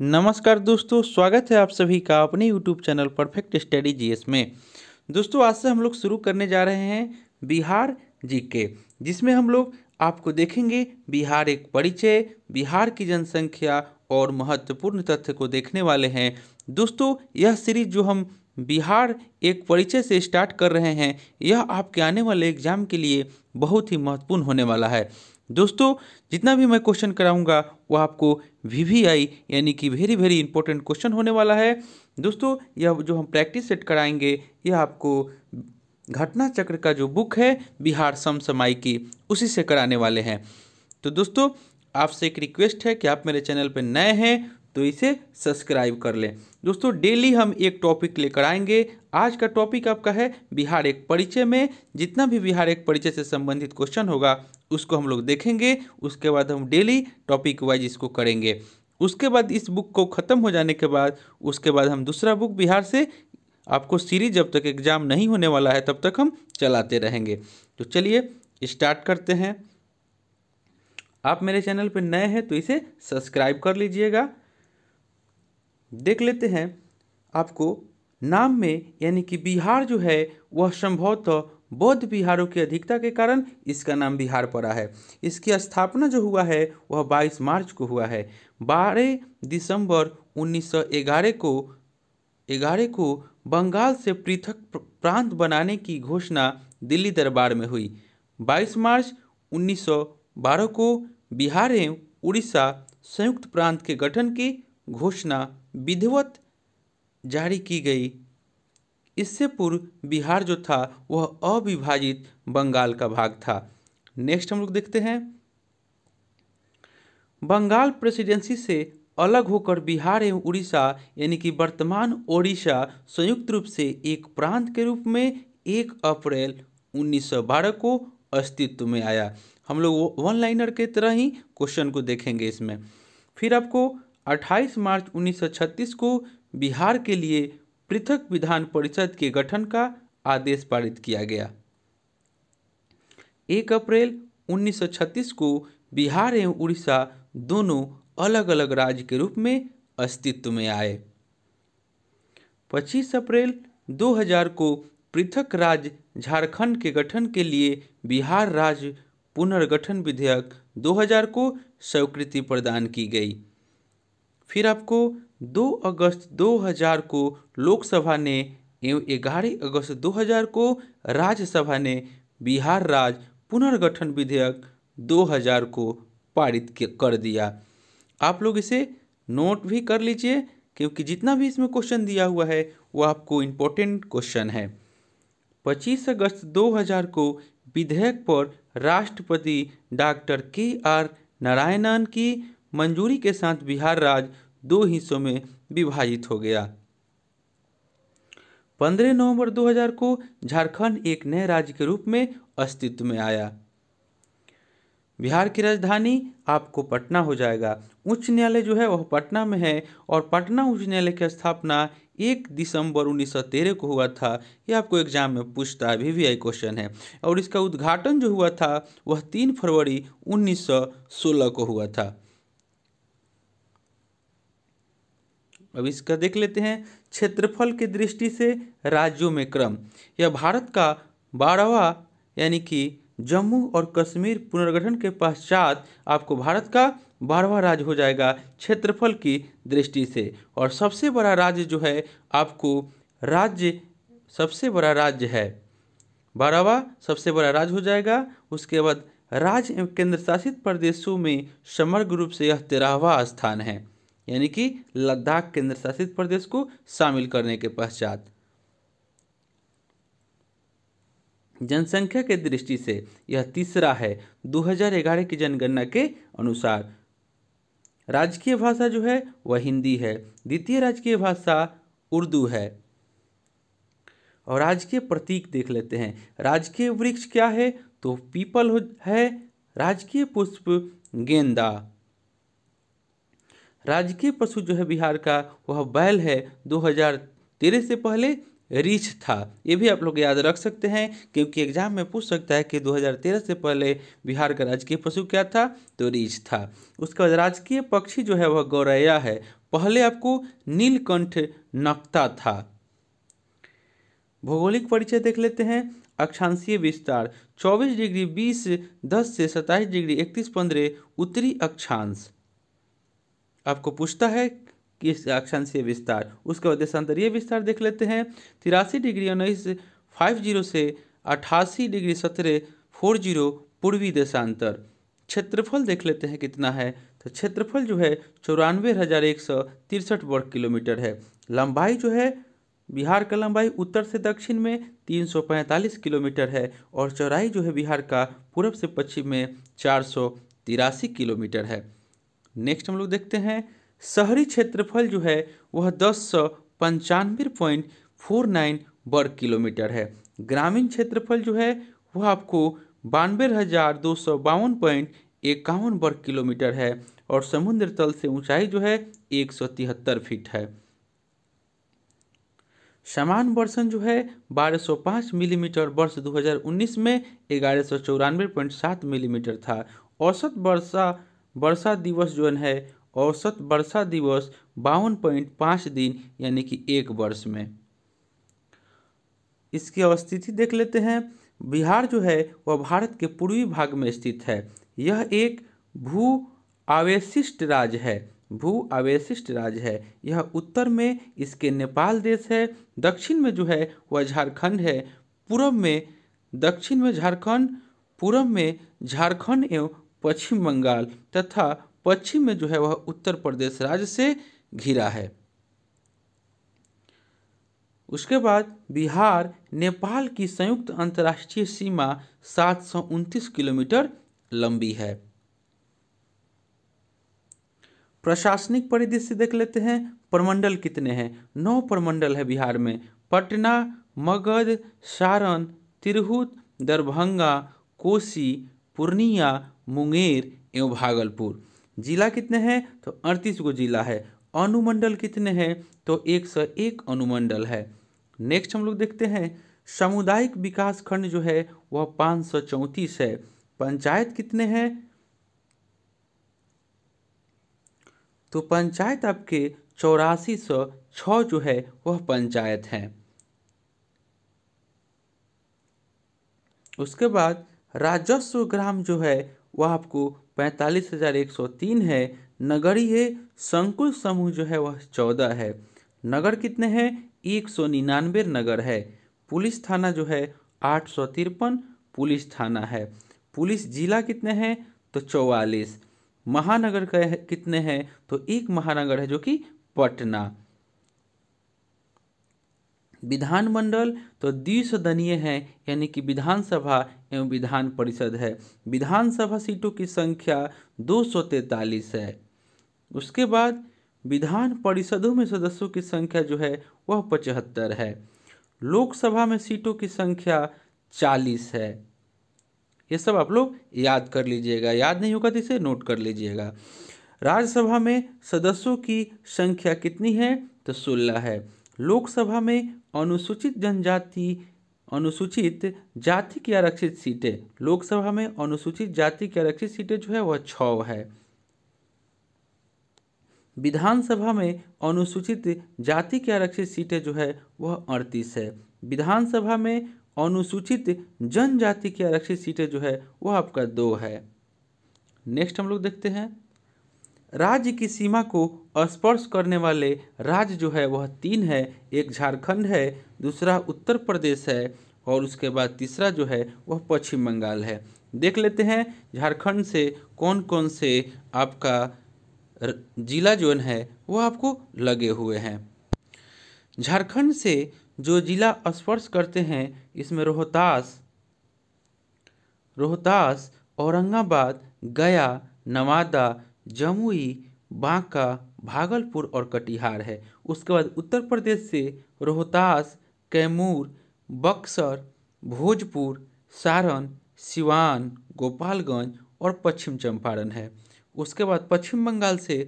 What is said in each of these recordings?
नमस्कार दोस्तों स्वागत है आप सभी का अपने YouTube channel perfect study GS में दोस्तों आज से हम लोग शुरू करने जा रहे हैं बिहार जीके जिसमें हम लोग आपको देखेंगे बिहार एक परिचय बिहार की जनसंख्या और महत्वपूर्ण तथ्य को देखने वाले हैं दोस्तों यह सीरीज जो हम बिहार एक परिचय से स्टार्ट कर रहे हैं यह आपके आने वाले एग्जाम के लिए बहुत ही महत्वपूर्ण होने वाला है दोस्तों जितना भी मैं क्वेश्चन कराऊंगा वह आपको वी वी आई यानी कि वेरी वेरी इंपॉर्टेंट क्वेश्चन होने वाला है दोस्तों यह जो हम प्रैक्टिस सेट कराएंगे यह आपको घटना चक्र का जो बुक है बिहार समय की उसी से कराने वाले हैं तो दोस्तों आपसे एक रिक्वेस्ट है कि आप मेरे चैनल पर नए हैं तो इसे सब्सक्राइब कर लें दोस्तों डेली हम एक टॉपिक लेकर आएंगे आज का टॉपिक आपका है बिहार एक परिचय में जितना भी बिहार एक परिचय से संबंधित क्वेश्चन होगा उसको हम लोग देखेंगे उसके बाद हम डेली टॉपिक वाइज इसको करेंगे उसके बाद इस बुक को ख़त्म हो जाने के बाद उसके बाद हम दूसरा बुक बिहार से आपको सीरीज जब तक एग्ज़ाम नहीं होने वाला है तब तक हम चलाते रहेंगे तो चलिए स्टार्ट करते हैं आप मेरे चैनल पर नए हैं तो इसे सब्सक्राइब कर लीजिएगा देख लेते हैं आपको नाम में यानी कि बिहार जो है वह संभवतः बौद्ध बिहारों की अधिकता के कारण इसका नाम बिहार पड़ा है इसकी स्थापना जो हुआ है वह 22 मार्च को हुआ है 12 दिसंबर 1911 को ग्यारह को बंगाल से पृथक प्रांत बनाने की घोषणा दिल्ली दरबार में हुई 22 मार्च 1912 को बिहार एवं उड़ीसा संयुक्त प्रांत के गठन की घोषणा विधिवत जारी की गई इससे पूर्व बिहार जो था वह अविभाजित बंगाल का भाग था नेक्स्ट हम लोग देखते हैं बंगाल प्रेसिडेंसी से अलग होकर बिहार एवं उड़ीसा यानी कि वर्तमान ओडिशा संयुक्त रूप से एक प्रांत के रूप में एक अप्रैल 1912 को अस्तित्व में आया हम लोग वन लाइनर के तरह ही क्वेश्चन को देखेंगे इसमें फिर आपको 28 मार्च 1936 को बिहार के लिए पृथक विधान परिषद के गठन का आदेश पारित किया गया एक अप्रैल 1936 को बिहार एवं उड़ीसा दोनों अलग अलग राज्य के रूप में अस्तित्व में आए 25 अप्रैल 2000 को पृथक राज्य झारखंड के गठन के लिए बिहार राज्य पुनर्गठन विधेयक 2000 को स्वीकृति प्रदान की गई फिर आपको 2 अगस्त 2000 को लोकसभा ने एवं ग्यारह अगस्त 2000 को राज्यसभा ने बिहार राज्य पुनर्गठन विधेयक 2000 को पारित कर दिया आप लोग इसे नोट भी कर लीजिए क्योंकि जितना भी इसमें क्वेश्चन दिया हुआ है वो आपको इम्पोर्टेंट क्वेश्चन है 25 अगस्त 2000 को विधेयक पर राष्ट्रपति डॉक्टर के आर नारायणन की मंजूरी के साथ बिहार राज्य दो हिस्सों में विभाजित हो गया पंद्रह नवंबर 2000 को झारखंड एक नए राज्य के रूप में अस्तित्व में आया बिहार की राजधानी आपको पटना हो जाएगा उच्च न्यायालय जो है वह पटना में है और पटना उच्च न्यायालय की स्थापना एक दिसंबर 1913 को हुआ था यह आपको एग्जाम में पूछता है वी आई क्वेश्चन है और इसका उद्घाटन जो हुआ था वह तीन फरवरी 1916 को हुआ था अब इसका देख लेते हैं क्षेत्रफल की दृष्टि से राज्यों में क्रम यह भारत का बारहवा यानी कि जम्मू और कश्मीर पुनर्गठन के पश्चात आपको भारत का बारहवा राज्य हो जाएगा क्षेत्रफल की दृष्टि से और सबसे बड़ा राज्य जो है आपको राज्य सबसे बड़ा राज्य है बारहवा सबसे बड़ा राज्य हो जाएगा उसके बाद राज्य एवं केंद्र शासित प्रदेशों में समग्र रूप से यह तेरहवा स्थान है यानी कि लद्दाख केंद्र शासित प्रदेश को शामिल करने के पश्चात जनसंख्या के दृष्टि से यह तीसरा है 2011 की जनगणना के अनुसार राजकीय भाषा जो है वह हिंदी है द्वितीय राजकीय भाषा उर्दू है और राजकीय प्रतीक देख लेते हैं राजकीय वृक्ष क्या है तो पीपल है राजकीय पुष्प गेंदा राजकीय पशु जो है बिहार का वह बैल है 2013 से पहले रीछ था ये भी आप लोग याद रख सकते हैं क्योंकि एग्जाम में पूछ सकता है कि 2013 से पहले बिहार का राजकीय पशु क्या था तो रीछ था उसके बाद राजकीय पक्षी जो है वह गौरैया है पहले आपको नीलकंठ नक्ता था भौगोलिक परिचय देख लेते हैं अक्षांशीय विस्तार 24 डिग्री 20 10 से 27 डिग्री 31 पंद्रह उत्तरी अक्षांश आपको पूछता है किस अक्षांशीय विस्तार उसके बाद देशांतरीय विस्तार देख लेते हैं तिरासी डिग्री उन्नीस फाइव जीरो से अट्ठासी डिग्री सत्रह फोर जीरो पूर्वी देशांतर क्षेत्रफल देख लेते हैं कितना है तो क्षेत्रफल जो है चौरानवे हज़ार एक सौ तिरसठ वर्ग किलोमीटर है लंबाई जो है बिहार का लंबाई उत्तर से दक्षिण में तीन सौ पैंतालीस किलोमीटर है और चौराई जो है बिहार का पूर्व से पश्चिम में चार सौ तिरासी किलोमीटर है नेक्स्ट हम लोग देखते हैं शहरी क्षेत्रफल जो है वह दस सौ पंचानवे पॉइंट फोर नाइन वर्ग किलोमीटर है ग्रामीण क्षेत्रफल जो है वह आपको बानवे हज़ार दो सौ बावन पॉइंट इक्यावन वर्ग किलोमीटर है और समुद्र तल से ऊंचाई जो है एक सौ तिहत्तर फीट है समान वर्षण जो है 1205 मिलीमीटर वर्ष 2019 में ग्यारह सौ चौरानवे पॉइंट सात मिलीमीटर था औसत वर्षा वर्षा दिवस जो है औसत वर्षा दिवस बावन पॉइंट पाँच दिन यानी कि एक वर्ष में इसकी अवस्थिति देख लेते हैं बिहार जो है वह भारत के पूर्वी भाग में स्थित है यह एक भू आवेशिष्ट राज्य है भू आवेशिष्ट राज्य है यह उत्तर में इसके नेपाल देश है दक्षिण में जो है वह झारखंड है पूर्व में दक्षिण में झारखंड पूर्व में झारखंड एवं पश्चिम बंगाल तथा पश्चिम में जो है वह उत्तर प्रदेश राज्य से घिरा है उसके बाद बिहार नेपाल की संयुक्त अंतर्राष्ट्रीय सीमा सात किलोमीटर लंबी है प्रशासनिक परिधि से देख लेते हैं प्रमंडल कितने हैं नौ प्रमंडल है बिहार में पटना मगध सारण तिरहुत दरभंगा कोसी पूर्णिया मुंगेर एवं भागलपुर जिला कितने हैं तो अड़तीस गो जिला है अनुमंडल कितने हैं तो एक सौ एक अनुमंडल है नेक्स्ट हम लोग देखते हैं सामुदायिक विकास खंड जो है वह पाँच सौ चौंतीस है पंचायत कितने हैं तो पंचायत आपके चौरासी सौ छ जो है वह पंचायत है उसके बाद राजस्व ग्राम जो है वह आपको पैंतालीस हज़ार एक सौ तीन है नगरी है संकुल समूह जो है वह चौदह है नगर कितने हैं एक सौ निन्यानवे नगर है पुलिस थाना जो है आठ सौ तिरपन पुलिस थाना है पुलिस जिला कितने हैं तो चौवालीस महानगर कितने हैं तो एक महानगर है जो कि पटना विधानमंडल तो द्विसदनीय है यानी कि विधानसभा एवं विधान परिषद है विधानसभा सीटों की संख्या दो है उसके बाद विधान परिषदों में सदस्यों की संख्या जो है वह पचहत्तर है लोकसभा में सीटों की संख्या चालीस है ये सब आप लोग याद कर लीजिएगा याद नहीं होगा तो इसे नोट कर लीजिएगा राज्यसभा में सदस्यों की संख्या कितनी है तो सोलह है लोकसभा में अनुसूचित जनजाति अनुसूचित जाति की आरक्षित सीटें लोकसभा में अनुसूचित जाति की आरक्षित सीटें जो है वह छ है विधानसभा में अनुसूचित जाति की आरक्षित सीटें जो है वह अड़तीस है विधानसभा में अनुसूचित जनजाति की आरक्षित सीटें जो है वह आपका दो है नेक्स्ट हम लोग देखते हैं राज्य की सीमा को स्पर्श करने वाले राज्य जो है वह तीन है एक झारखंड है दूसरा उत्तर प्रदेश है और उसके बाद तीसरा जो है वह पश्चिम बंगाल है देख लेते हैं झारखंड से कौन कौन से आपका जिला जोन है वह आपको लगे हुए हैं झारखंड से जो जिला स्पर्श करते हैं इसमें रोहतास रोहतास औरंगाबाद गया नवादा जमुई बांका भागलपुर और कटिहार है उसके बाद उत्तर प्रदेश से रोहतास कैमूर बक्सर भोजपुर सारण सिवान गोपालगंज और पश्चिम चंपारण है उसके बाद पश्चिम बंगाल से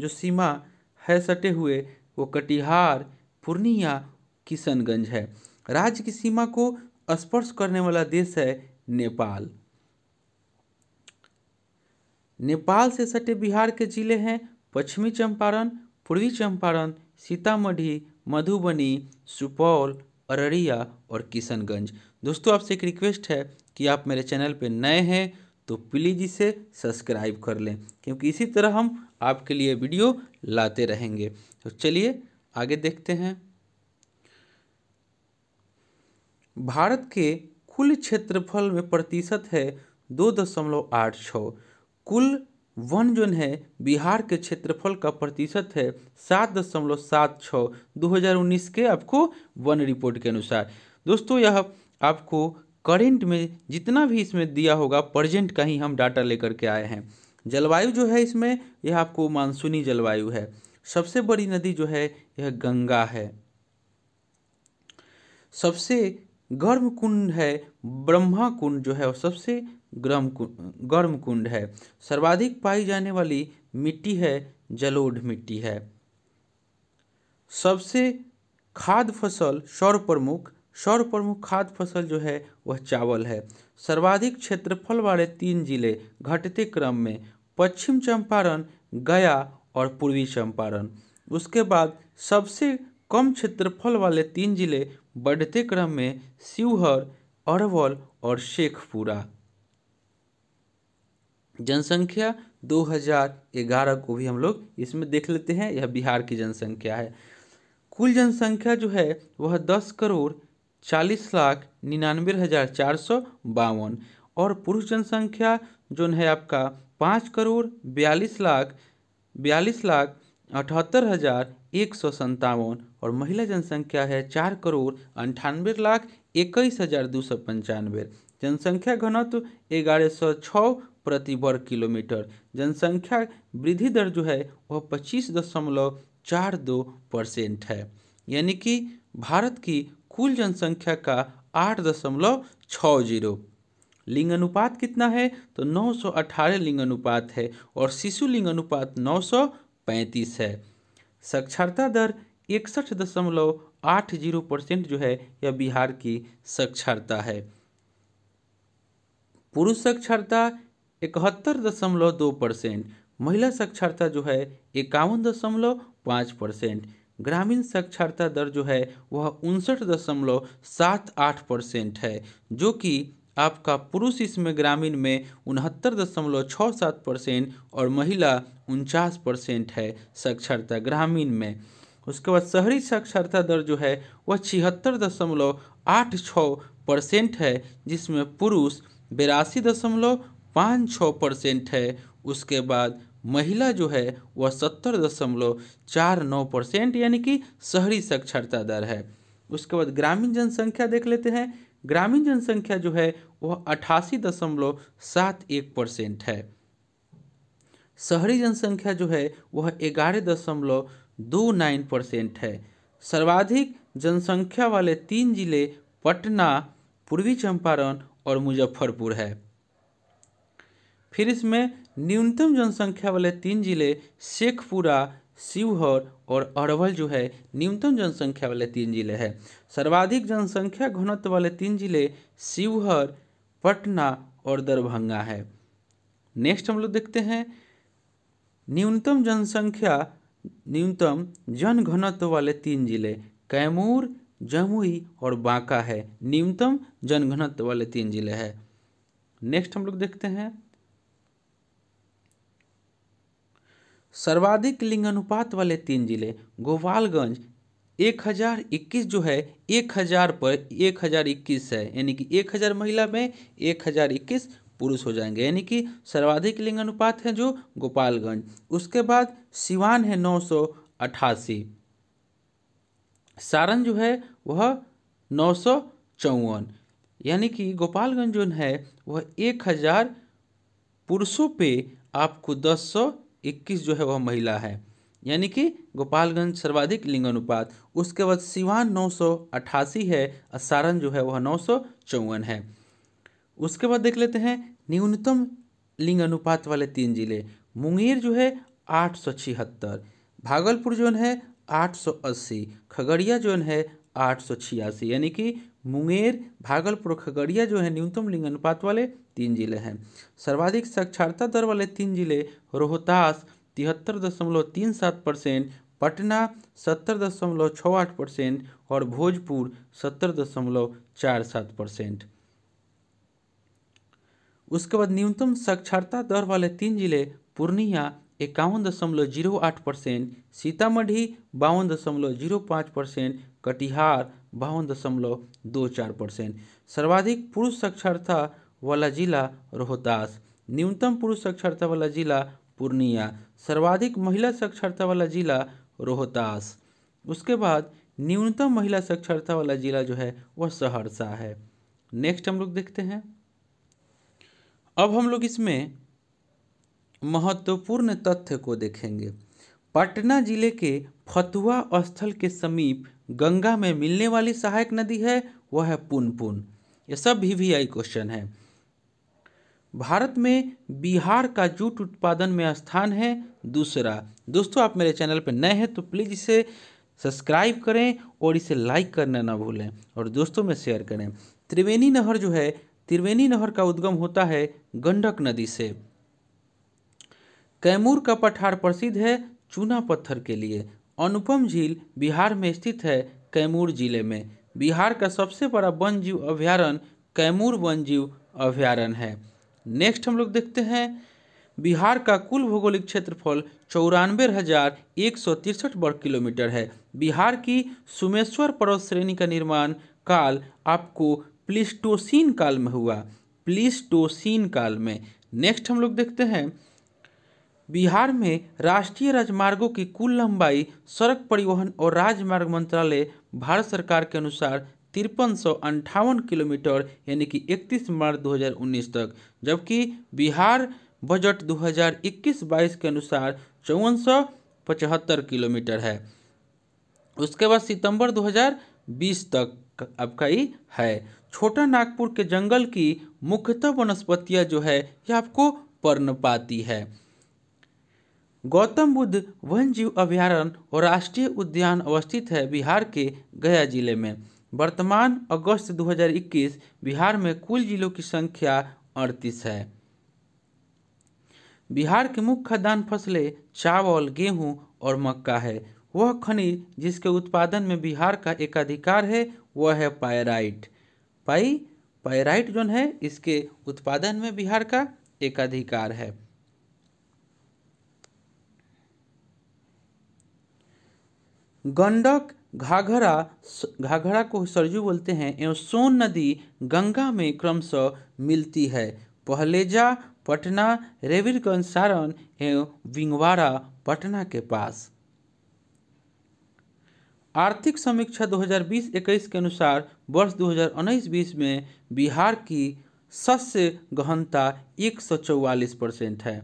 जो सीमा है सटे हुए वो कटिहार पूर्णिया किशनगंज है राज्य की सीमा को स्पर्श करने वाला देश है नेपाल नेपाल से सटे बिहार के जिले हैं पश्चिमी चंपारण पूर्वी चंपारण सीतामढ़ी मधुबनी सुपौल अररिया और किशनगंज दोस्तों आपसे एक रिक्वेस्ट है कि आप मेरे चैनल पर नए हैं तो प्लीज़ इसे सब्सक्राइब कर लें क्योंकि इसी तरह हम आपके लिए वीडियो लाते रहेंगे तो चलिए आगे देखते हैं भारत के कुल क्षेत्रफल में प्रतिशत है दो दशमलव आठ छः कुल वन जोन है बिहार के क्षेत्रफल का प्रतिशत है सात दशमलव सात छः दो हज़ार उन्नीस के आपको वन रिपोर्ट के अनुसार दोस्तों यह आपको करेंट में जितना भी इसमें दिया होगा प्रजेंट का ही हम डाटा लेकर के आए हैं जलवायु जो है इसमें यह आपको मानसूनी जलवायु है सबसे बड़ी नदी जो है यह गंगा है सबसे गर्म कुंड है ब्रह्मा कुंड जो है और सबसे गर्म गर्म कुंड है सर्वाधिक पाई जाने वाली मिट्टी है जलोढ़ मिट्टी है सबसे खाद फसल सौर प्रमुख सौर प्रमुख खाद्य फसल जो है वह चावल है सर्वाधिक क्षेत्रफल वाले तीन जिले घटते क्रम में पश्चिम चंपारण गया और पूर्वी चंपारण उसके बाद सबसे कम क्षेत्रफल वाले तीन जिले बढ़ते क्रम में शिवहर अरवल और शेखपुरा जनसंख्या 2011 को भी हम लोग इसमें देख लेते हैं यह बिहार की जनसंख्या है कुल जनसंख्या जो है वह दस करोड़ चालीस लाख निन्यानवे हज़ार चार सौ बावन और पुरुष जनसंख्या जो है आपका पाँच करोड़ बयालीस लाख बयालीस लाख अठहत्तर हज़ार एक सौ संतावन और महिला जनसंख्या है चार करोड़ अंठानवे लाख इक्कीस हज़ार दो सौ पंचानवे जनसंख्या घनत्व ग्यारह सौ छः प्रति वर्ग किलोमीटर जनसंख्या वृद्धि दर जो है वह पच्चीस दशमलव चार दो परसेंट है यानी कि भारत की कुल जनसंख्या का आठ दशमलव छः जीरो लिंग अनुपात कितना है तो 918 लिंग अनुपात है और शिशु लिंग अनुपात 935 है साक्षरता दर इकसठ दशमलव आठ जीरो परसेंट जो है यह बिहार की साक्षरता है पुरुष साक्षरता इकहत्तर दशमलव दो परसेंट महिला साक्षरता जो है इक्यावन दशमलव पाँच परसेंट ग्रामीण साक्षरता दर जो है वह उनसठ दशमलव सात आठ परसेंट है जो कि आपका पुरुष इसमें ग्रामीण में उनहत्तर दशमलव छः सात परसेंट और महिला उनचास परसेंट है साक्षरता ग्रामीण में उसके बाद शहरी साक्षरता दर जो है वह छिहत्तर दशमलव आठ छः परसेंट है जिसमें पुरुष बिरासी दशमलव पाँच छः परसेंट है उसके बाद महिला जो है वह सत्तर दशमलव चार नौ परसेंट यानी कि शहरी साक्षरता दर है उसके बाद ग्रामीण जनसंख्या देख लेते हैं ग्रामीण जनसंख्या जो है वह अठासी दशमलव सात एक परसेंट है शहरी जनसंख्या जो है वह ग्यारह दशमलव दो नाइन परसेंट है सर्वाधिक जनसंख्या वाले तीन जिले पटना पूर्वी चंपारण और मुजफ्फरपुर है फिर इसमें न्यूनतम जनसंख्या वाले तीन जिले शेखपुरा शिवहर और अरवल जो है न्यूनतम जनसंख्या वाले तीन जिले हैं सर्वाधिक जनसंख्या घनत्व वाले तीन जिले शिवहर पटना और दरभंगा है नेक्स्ट हम लोग देखते हैं न्यूनतम जनसंख्या न्यूनतम जन घनत्व वाले तीन जिले कैमूर जमुई और बांका है न्यूनतम जनघनत्व वाले तीन जिले हैं नेक्स्ट हम लोग देखते हैं सर्वाधिक लिंगानुपात वाले तीन जिले गोपालगंज एक हज़ार इक्कीस जो है एक हज़ार पर एक हज़ार इक्कीस है यानी कि एक हज़ार महिला में एक हज़ार इक्कीस पुरुष हो जाएंगे यानी कि सर्वाधिक लिंग अनुपात है जो गोपालगंज उसके बाद सिवान है नौ सौ अठासी सारण जो है वह नौ सौ चौवन यानी कि गोपालगंज जो है वह एक हज़ार पुरुषों पे आपको दस सौ इक्कीस जो है वह महिला है यानी कि गोपालगंज सर्वाधिक लिंग अनुपात उसके बाद सिवान नौ सौ अट्ठासी है और सारण जो है वह नौ सौ चौवन है उसके बाद देख लेते हैं न्यूनतम लिंग अनुपात वाले तीन जिले मुंगेर जो है आठ सौ छिहत्तर भागलपुर जोन है आठ सौ अस्सी खगड़िया जोन है आठ सौ छियासी यानी कि मुंगेर भागलपुर खगड़िया जो है न्यूनतम लिंग अनुपात वाले तीन जिले हैं सर्वाधिक साक्षरता दर वाले तीन जिले रोहतास तिहत्तर दशमलव तीन सात परसेंट पटना सत्तर दशमलव छः आठ परसेंट और भोजपुर सत्तर दशमलव चार सात परसेंट उसके बाद न्यूनतम साक्षरता दर वाले तीन जिले पूर्णिया इक्यावन दशमलव जीरो आठ परसेंट सीतामढ़ी बावन दशमलव जीरो पाँच परसेंट कटिहार बावन दशमलव दो चार परसेंट सर्वाधिक पुरुष साक्षरता वाला जिला रोहतास न्यूनतम पुरुष साक्षरता वाला जिला पूर्णिया सर्वाधिक महिला साक्षरता वाला जिला रोहतास उसके बाद न्यूनतम महिला साक्षरता वाला जिला जो है वह सहरसा है नेक्स्ट हम लोग देखते हैं अब हम लोग इसमें महत्वपूर्ण तथ्य को देखेंगे पटना जिले के फतुआ स्थल के समीप गंगा में मिलने वाली सहायक नदी है वह है पुनपुन ये सब भी वी आई क्वेश्चन है भारत में बिहार का जूट उत्पादन में स्थान है दूसरा दोस्तों आप मेरे चैनल पर नए हैं तो प्लीज़ इसे सब्सक्राइब करें और इसे लाइक करना ना भूलें और दोस्तों में शेयर करें त्रिवेणी नहर जो है त्रिवेणी नहर का उद्गम होता है गंडक नदी से कैमूर का पठार प्रसिद्ध है चूना पत्थर के लिए अनुपम झील बिहार में स्थित है कैमूर जिले में बिहार का सबसे बड़ा वन जीव अभ्यारण्य कैमूर वन जीव अभ्यारण्य है नेक्स्ट हम लोग देखते हैं बिहार का कुल भौगोलिक क्षेत्रफल चौरानवे हज़ार एक सौ तिरसठ वर्ग किलोमीटर है बिहार की सुमेश्वर पर्वत श्रेणी का निर्माण काल आपको प्लिस्टोसिन काल में हुआ प्लिस्टोसिन काल में नेक्स्ट हम लोग देखते हैं बिहार में राष्ट्रीय राजमार्गों की कुल लंबाई सड़क परिवहन और राजमार्ग मंत्रालय भारत सरकार के अनुसार तिरपन सौ अंठावन किलोमीटर यानी कि 31 मार्च 2019 तक जबकि बिहार बजट 2021-22 के अनुसार चौवन सौ पचहत्तर किलोमीटर है उसके बाद सितंबर 2020 तक आपका ही है छोटा नागपुर के जंगल की मुख्यतः वनस्पतियाँ जो है यह आपको पर्णपाती है गौतम बुद्ध वन जीव अभ्यारण्य और राष्ट्रीय उद्यान अवस्थित है बिहार के गया जिले में वर्तमान अगस्त 2021 बिहार में कुल जिलों की संख्या अड़तीस है बिहार की मुख्य खाद्यान्न फसलें चावल गेहूं और मक्का है वह खनिज जिसके उत्पादन में बिहार का एकाधिकार है वह है पायराइट पाई पायराइट जोन है इसके उत्पादन में बिहार का एकाधिकार है गंडक घाघरा घाघरा को सरजू बोलते हैं एवं सोन नदी गंगा में क्रमशः मिलती है पहलेजा पटना रेविरगंज सारण एवं विंगवाड़ा पटना के पास आर्थिक समीक्षा 2020-21 के अनुसार वर्ष 2019-20 में बिहार की सस्य गहनता एक परसेंट है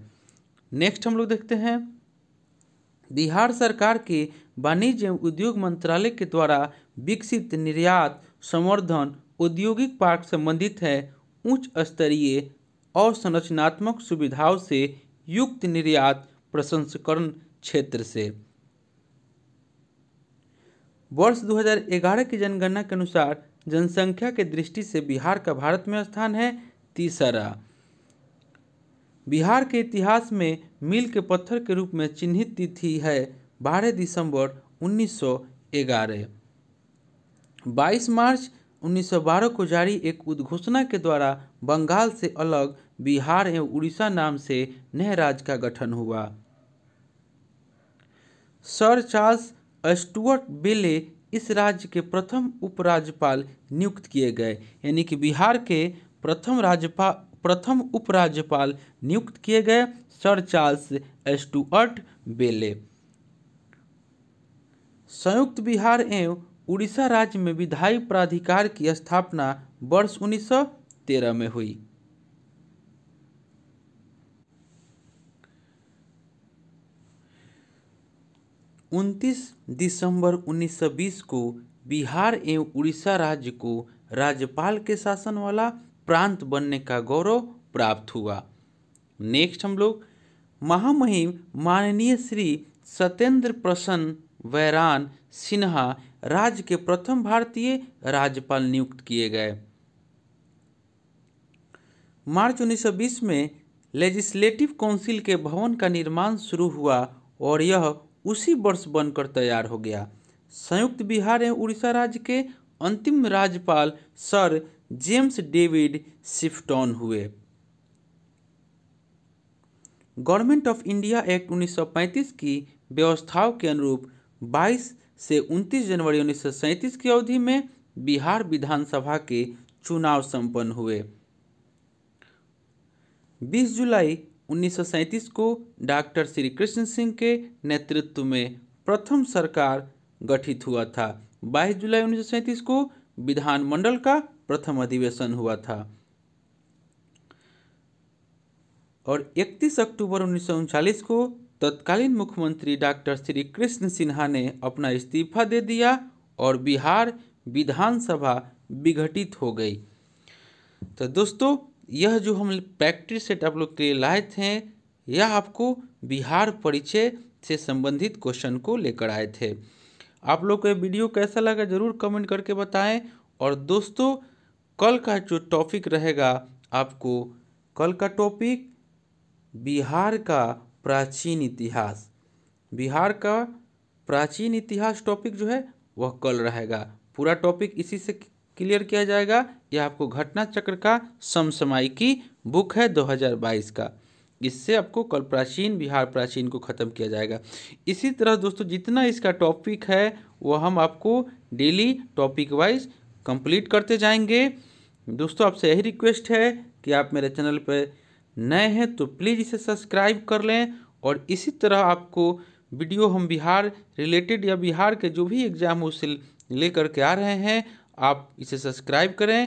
नेक्स्ट हम लोग देखते हैं बिहार सरकार के वाणिज्य एवं उद्योग मंत्रालय के द्वारा विकसित निर्यात संवर्धन औद्योगिक पार्क संबंधित है उच्च स्तरीय और संरचनात्मक सुविधाओं से युक्त निर्यात प्रसंस्करण क्षेत्र से वर्ष 2011 की जनगणना के अनुसार जनसंख्या के दृष्टि से बिहार का भारत में स्थान है तीसरा बिहार के इतिहास में मिल के पत्थर के रूप में चिन्हित तिथि है बारह दिसंबर 1911 22 मार्च 1912 को जारी एक उद्घोषणा के द्वारा बंगाल से अलग बिहार एवं उड़ीसा नाम से नए राज्य का गठन हुआ सर चार्ल्स स्टुअर्ट बेले इस राज्य के प्रथम उपराज्यपाल नियुक्त किए गए यानी कि बिहार के प्रथम राज्यपाल प्रथम उपराज्यपाल नियुक्त किए गए सर चार्ल्स एस्टुअर्ट बेले संयुक्त बिहार एवं उड़ीसा राज्य में विधायी प्राधिकार की स्थापना वर्ष 1913 में हुई उनतीस दिसंबर 1920 को बिहार एवं उड़ीसा राज्य को राज्यपाल के शासन वाला प्रांत बनने का गौरव प्राप्त हुआ नेक्स्ट हम लोग महामहिम माननीय श्री सत्येंद्र प्रसन्न वैरान सिन्हा राज्य के प्रथम भारतीय राज्यपाल नियुक्त किए गए मार्च 1920 में लेजिस्लेटिव काउंसिल के भवन का निर्माण शुरू हुआ और यह उसी वर्ष बनकर तैयार हो गया संयुक्त बिहार एवं उड़ीसा राज्य के अंतिम राज्यपाल सर जेम्स डेविड शिफ्टॉन हुए गवर्नमेंट ऑफ इंडिया एक्ट 1935 की व्यवस्थाओं के अनुरूप 22 से 29 जनवरी उन्नीस की अवधि में बिहार विधानसभा के चुनाव संपन्न हुए 20 जुलाई उन्नीस को डॉक्टर श्री कृष्ण सिंह के नेतृत्व में प्रथम सरकार गठित हुआ था 22 जुलाई उन्नीस को विधानमंडल का प्रथम अधिवेशन हुआ था और 31 अक्टूबर उन्नीस को तत्कालीन मुख्यमंत्री डॉक्टर श्री कृष्ण सिन्हा ने अपना इस्तीफा दे दिया और बिहार विधानसभा विघटित हो गई तो दोस्तों यह जो हम प्रैक्टिस सेट आप लोग के लिए लाए थे यह आपको बिहार परिचय से संबंधित क्वेश्चन को लेकर आए थे आप लोग को यह वीडियो कैसा लगा ज़रूर कमेंट करके बताएं और दोस्तों कल का जो टॉपिक रहेगा आपको कल का टॉपिक बिहार का प्राचीन इतिहास बिहार का प्राचीन इतिहास टॉपिक जो है वह कल रहेगा पूरा टॉपिक इसी से क्लियर किया जाएगा यह आपको घटना चक्र का समसमाई की बुक है 2022 का इससे आपको कल प्राचीन बिहार प्राचीन को ख़त्म किया जाएगा इसी तरह दोस्तों जितना इसका टॉपिक है वह हम आपको डेली टॉपिक वाइज कंप्लीट करते जाएंगे दोस्तों आपसे यही रिक्वेस्ट है कि आप मेरे चैनल पर नए हैं तो प्लीज़ इसे सब्सक्राइब कर लें और इसी तरह आपको वीडियो हम बिहार रिलेटेड या बिहार के जो भी एग्ज़ाम उसे ले करके आ रहे हैं आप इसे सब्सक्राइब करें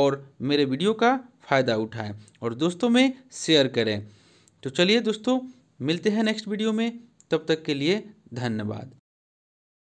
और मेरे वीडियो का फ़ायदा उठाएं और दोस्तों में शेयर करें तो चलिए दोस्तों मिलते हैं नेक्स्ट वीडियो में तब तक के लिए धन्यवाद